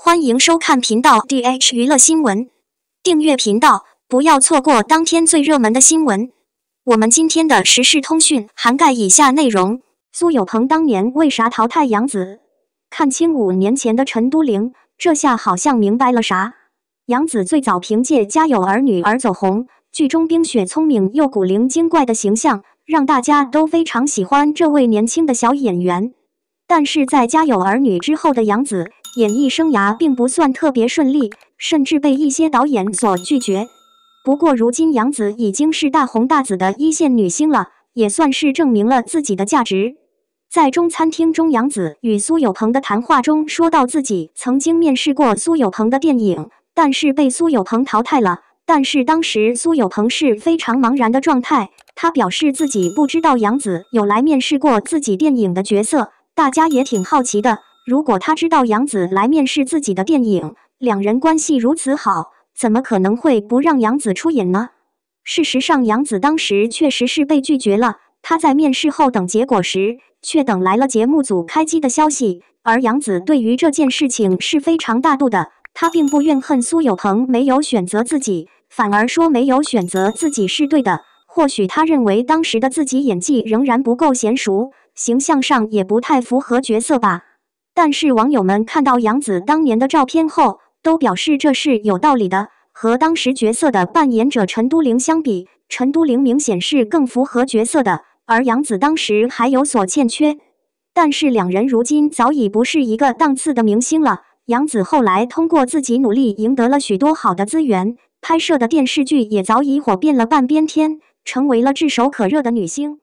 欢迎收看频道 DH 娱乐新闻，订阅频道不要错过当天最热门的新闻。我们今天的时事通讯涵盖以下内容：苏有朋当年为啥淘汰杨子？看清五年前的陈都灵，这下好像明白了啥？杨子最早凭借《家有儿女》而走红，剧中冰雪聪明又古灵精怪的形象让大家都非常喜欢这位年轻的小演员。但是在《家有儿女》之后的杨子。演艺生涯并不算特别顺利，甚至被一些导演所拒绝。不过，如今杨紫已经是大红大紫的一线女星了，也算是证明了自己的价值。在《中餐厅》中，杨紫与苏有朋的谈话中说到，自己曾经面试过苏有朋的电影，但是被苏有朋淘汰了。但是当时苏有朋是非常茫然的状态，他表示自己不知道杨紫有来面试过自己电影的角色，大家也挺好奇的。如果他知道杨子来面试自己的电影，两人关系如此好，怎么可能会不让杨子出演呢？事实上，杨子当时确实是被拒绝了。他在面试后等结果时，却等来了节目组开机的消息。而杨子对于这件事情是非常大度的，他并不怨恨苏有朋没有选择自己，反而说没有选择自己是对的。或许他认为当时的自己演技仍然不够娴熟，形象上也不太符合角色吧。但是网友们看到杨紫当年的照片后，都表示这是有道理的。和当时角色的扮演者陈都灵相比，陈都灵明显是更符合角色的，而杨紫当时还有所欠缺。但是两人如今早已不是一个档次的明星了。杨紫后来通过自己努力，赢得了许多好的资源，拍摄的电视剧也早已火遍了半边天，成为了炙手可热的女星。